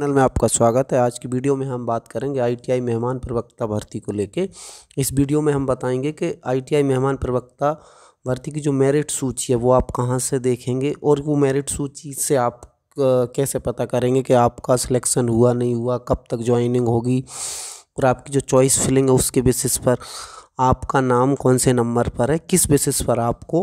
channel में आपका स्वागत है आज की वीडियो में हम बात करेंगे आईटीआई मेहमान प्रवक्ता भर्ती को लेके इस वीडियो में हम बताएंगे कि आईटीआई मेहमान प्रवक्ता भर्ती की जो मेरिट सूची है वो आप कहाँ से देखेंगे और वो मेरिट सूची से आप कैसे पता करेंगे कि आपका सिलेक्शन हुआ नहीं हुआ कब तक ज्वाइनिंग होगी और आपकी जो चॉइस फिलिंग है उसके बेसिस पर आपका नाम कौन से नंबर पर है किस बेसिस पर आपको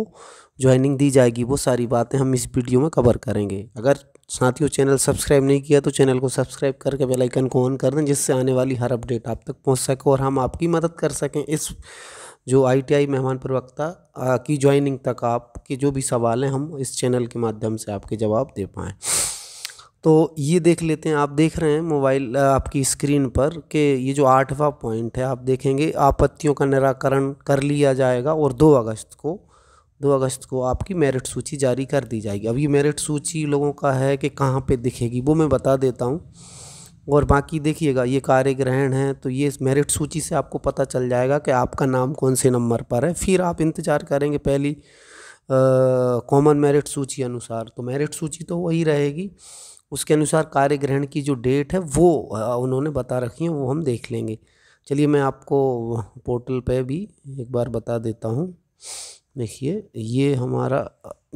ज्वाइनिंग दी जाएगी वो सारी बातें हम इस वीडियो में कवर करेंगे अगर साथियों चैनल सब्सक्राइब नहीं किया तो चैनल को सब्सक्राइब करके बेल आइकन को ऑन कर दें जिससे आने वाली हर अपडेट आप तक पहुंच सके और हम आपकी मदद कर सकें इस जो आईटीआई मेहमान प्रवक्ता की ज्वाइनिंग तक आपके जो भी सवाल हैं हम इस चैनल के माध्यम से आपके जवाब दे पाएँ तो ये देख लेते हैं आप देख रहे हैं मोबाइल आपकी स्क्रीन पर कि ये जो आठवां पॉइंट है आप देखेंगे आपत्तियों का निराकरण कर लिया जाएगा और दो अगस्त को दो अगस्त को आपकी मेरिट सूची जारी कर दी जाएगी अब ये मेरिट सूची लोगों का है कि कहाँ पे दिखेगी वो मैं बता देता हूँ और बाकी देखिएगा ये कार्य ग्रहण है तो ये मेरिट सूची से आपको पता चल जाएगा कि आपका नाम कौन से नंबर पर है फिर आप इंतज़ार करेंगे पहली कॉमन मेरिट सूची अनुसार तो मेरिट सूची तो वही रहेगी उसके अनुसार कार्य ग्रहण की जो डेट है वो उन्होंने बता रखी है वो हम देख लेंगे चलिए मैं आपको पोर्टल पे भी एक बार बता देता हूँ देखिए ये हमारा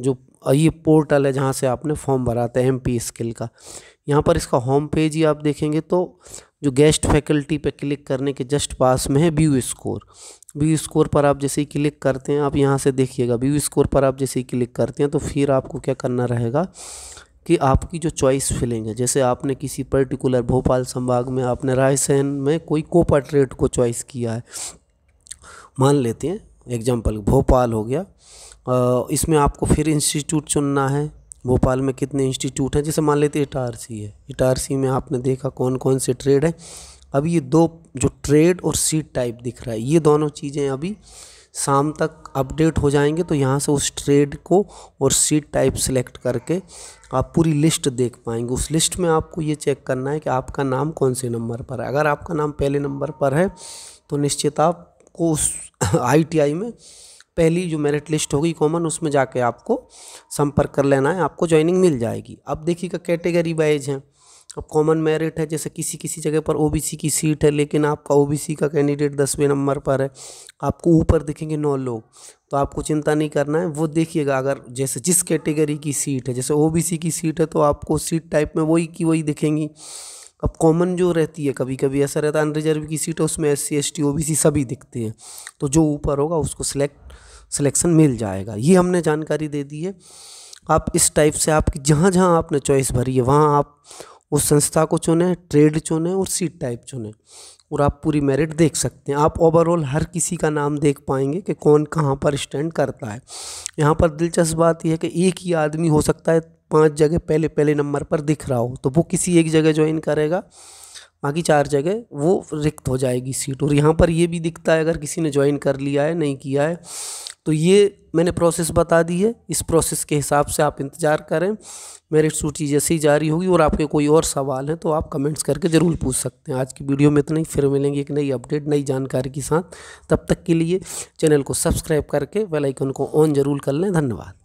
जो ये पोर्टल है जहाँ से आपने फॉर्म भरा था एम पी स्किल का यहाँ पर इसका होम पेज ही आप देखेंगे तो जो गेस्ट फैकल्टी पे क्लिक करने के जस्ट पास में है व्यू स्कोर व्यू स्कोर पर आप जैसे ही क्लिक करते हैं आप यहाँ से देखिएगा व्यू स्कोर पर आप जैसे ही क्लिक करते हैं तो फिर आपको क्या करना रहेगा कि आपकी जो चॉइस फिलिंग है जैसे आपने किसी पर्टिकुलर भोपाल संभाग में आपने रायसेन में कोई कोपा को चॉइस किया है मान लेते हैं एग्जांपल भोपाल हो गया इसमें आपको फिर इंस्टीट्यूट चुनना है भोपाल में कितने इंस्टीट्यूट हैं जैसे मान लेते इटारसी है इटारसी में आपने देखा कौन कौन से ट्रेड हैं अभी ये दो जो ट्रेड और सीट टाइप दिख रहा है ये दोनों चीज़ें अभी शाम तक अपडेट हो जाएंगे तो यहाँ से उस ट्रेड को और सीट टाइप सेलेक्ट करके आप पूरी लिस्ट देख पाएंगे उस लिस्ट में आपको ये चेक करना है कि आपका नाम कौन से नंबर पर है अगर आपका नाम पहले नंबर पर है तो निश्चित आपको उस आई में पहली जो मेरिट लिस्ट होगी कॉमन उसमें जाके आपको संपर्क कर लेना है आपको ज्वाइनिंग मिल जाएगी अब देखिएगा कैटेगरी वाइज है अब कॉमन मेरिट है जैसे किसी किसी जगह पर ओबीसी की सीट है लेकिन आपका ओबीसी का कैंडिडेट दसवें नंबर पर है आपको ऊपर दिखेंगे नौ लोग तो आपको चिंता नहीं करना है वो देखिएगा अगर जैसे जिस कैटेगरी की सीट है जैसे ओबीसी की सीट है तो आपको सीट टाइप में वही की वही दिखेंगी अब कॉमन जो रहती है कभी कभी ऐसा रहता है अनरिजर्व की सीट है उसमें S C S T O B C सभी दिखते हैं तो जो ऊपर होगा उसको सिलेक्ट सिलेक्शन मिल जाएगा ये हमने जानकारी दे दी है आप इस टाइप से आपकी जहाँ जहाँ आपने चॉइस भरी है वहाँ आप उस संस्था को चुने ट्रेड चुने और सीट टाइप चुने और आप पूरी मेरिट देख सकते हैं आप ओवरऑल हर किसी का नाम देख पाएंगे कि कौन कहाँ पर स्टैंड करता है यहाँ पर दिलचस्प बात यह है कि एक ही आदमी हो सकता है पांच जगह पहले पहले नंबर पर दिख रहा हो तो वो किसी एक जगह ज्वाइन करेगा बाकी चार जगह वो रिक्त हो जाएगी सीट और यहाँ पर ये भी दिखता है अगर किसी ने ज्वाइन कर लिया है नहीं किया है तो ये मैंने प्रोसेस बता दी है इस प्रोसेस के हिसाब से आप इंतज़ार करें मेरिट सूची जैसे ही जारी होगी और आपके कोई और सवाल हैं तो आप कमेंट्स करके ज़रूर पूछ सकते हैं आज की वीडियो में इतना ही फिर मिलेंगे एक नई अपडेट नई जानकारी के साथ तब तक के लिए चैनल को सब्सक्राइब करके बेलाइकन को ऑन जरूर कर लें धन्यवाद